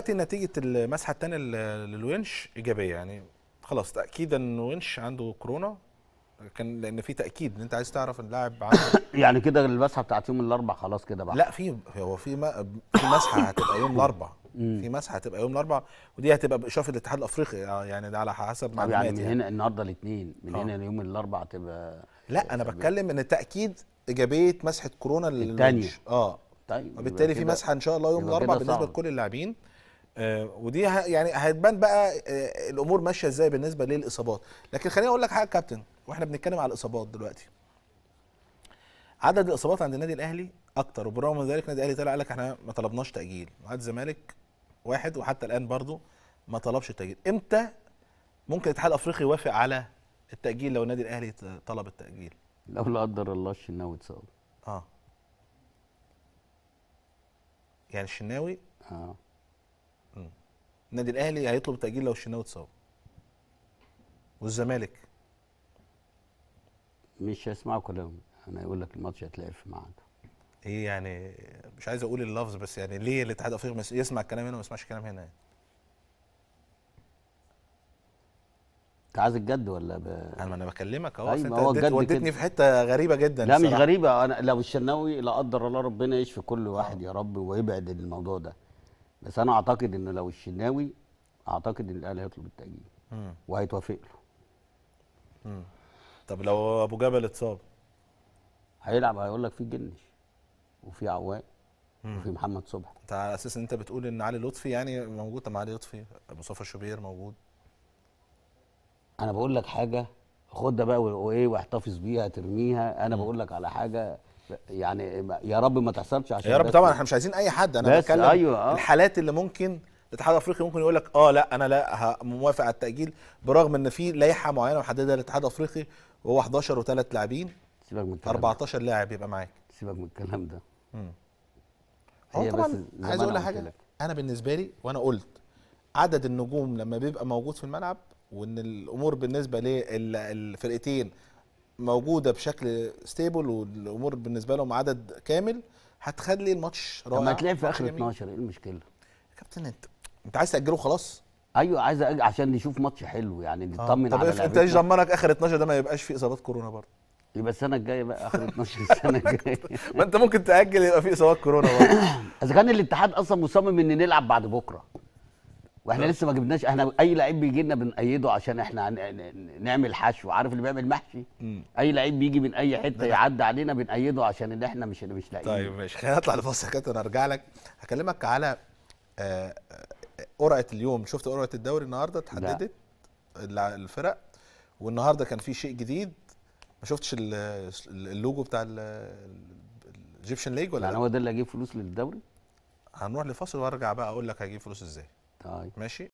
دلوقتي نتيجه المسحه الثانيه للونش ايجابيه يعني خلاص تاكيدا ان ونش عنده كورونا كان لان في تاكيد ان انت عايز تعرف اللاعب يعني كده المسحه بتاعت يوم الاربع خلاص كده بقى لا في هو في في مسحه هتبقى يوم الاربع في مسحه هتبقى يوم الاربع ودي هتبقى باشراف الاتحاد الافريقي آه، يعني ده على حسب يعني معلوماتي يعني من هنا النهارده الاثنين من آه. هنا يوم الاربع تبقى لا انا بتكلم ان تاكيد ايجابيه مسحه كورونا للونش اه طيب وبالتالي في مسحه ان شاء الله يوم الاربع بالنسبه لكل اللاعبين آه، ودي يعني هتبان بقى آه، الامور ماشيه ازاي بالنسبه للاصابات لكن خليني اقول لك حاجه كابتن واحنا بنتكلم على الاصابات دلوقتي عدد الاصابات عند النادي الاهلي اكتر وبرغم ذلك النادي الاهلي طلع قال لك احنا ما طلبناش تاجيل وعاد الزمالك واحد وحتى الان برضه ما طلبش تاجيل امتى ممكن الاتحاد الافريقي يوافق على التاجيل لو النادي الاهلي طلب التاجيل لو لا قدر الله الشناوي اتصاب اه يعني الشناوي اه النادي الاهلي هيطلب تاجيل لو الشناوي اتصاب والزمالك مش هيسمعوا كلام انا يقول لك الماتش هيتلعب في ميعاد ايه يعني مش عايز اقول اللفظ بس يعني ليه الاتحاد الافريقي يسمع الكلام هنا وما يسمعش الكلام هنا انت عايز الجد ولا ب... انا انا بكلمك اهو أيوة، انت وديتني في حته غريبه جدا لا مش غريبه انا لو الشناوي لا قدر الله ربنا يشفي كل واحد أوه. يا رب ويبعد الموضوع ده بس انا اعتقد ان لو الشناوي اعتقد ان الاهلي هيطلب التاجيل وهيتوافق له طب لو ابو جبل اتصاب هيلعب هيقول لك في جنش وفي عواد وفي محمد صبحي انت على اساس انت بتقول ان علي لطفي يعني موجود طب علي لطفي مصطفى شوبير موجود انا بقول لك حاجه خدها بقى وايه واحتفظ بيها ترميها انا بقول لك على حاجه يعني يا رب ما تحصلش عشان يا رب طبعا احنا مش عايزين اي حد انا بتكلم أيوة آه. الحالات اللي ممكن الاتحاد الافريقي ممكن يقول لك اه لا انا لا موافق على التاجيل برغم ان في لائحه معينه محدده للاتحاد الافريقي وهو 11 و3 لاعبين سيبك من 14 لاعب يبقى معاك سيبك من الكلام ده امم هو طبعا عايز اقول حاجه لك. انا بالنسبه لي وانا قلت عدد النجوم لما بيبقى موجود في الملعب وان الامور بالنسبه للفرقتين موجوده بشكل ستيبل والامور بالنسبه لهم عدد كامل هتخلي الماتش رائع لما تلعب في اخر 12 ايه المشكله؟ يا كابتن انت انت عايز تاجله خلاص ايوه عايز أجل عشان نشوف ماتش حلو يعني آه. نطمن آه. طب انت ليش ضمنك اخر 12 ده ما يبقاش فيه اصابات كورونا برضه يبقى السنه الجايه بقى اخر 12 السنه الجايه ما انت ممكن تاجل يبقى فيه اصابات كورونا برضه اذا كان الاتحاد اصلا مصمم ان نلعب بعد بكره واحنا آه. لسه ما جبناش احنا اي لعيب بيجي لنا بنقيده عشان احنا نعمل حشو عارف اللي بيعمل محشي مم. اي لعيب بيجي من اي حته يعدي علينا بنقيده عشان ان احنا مش مش لاقيين طيب ماشي خلينا نطلع لفاصل كابتن ارجع لك هكلمك على آه قرعه اليوم شفت قرعه الدوري النهارده نعم. اتحددت الفرق والنهارده كان في شيء جديد ما شفتش اللوجو بتاع الايجيبشن ليج ولا يعني هو ده اللي هيجيب فلوس للدوري هنروح لفاصل وارجع بقى اقول لك هيجيب فلوس ازاي هاي ماشي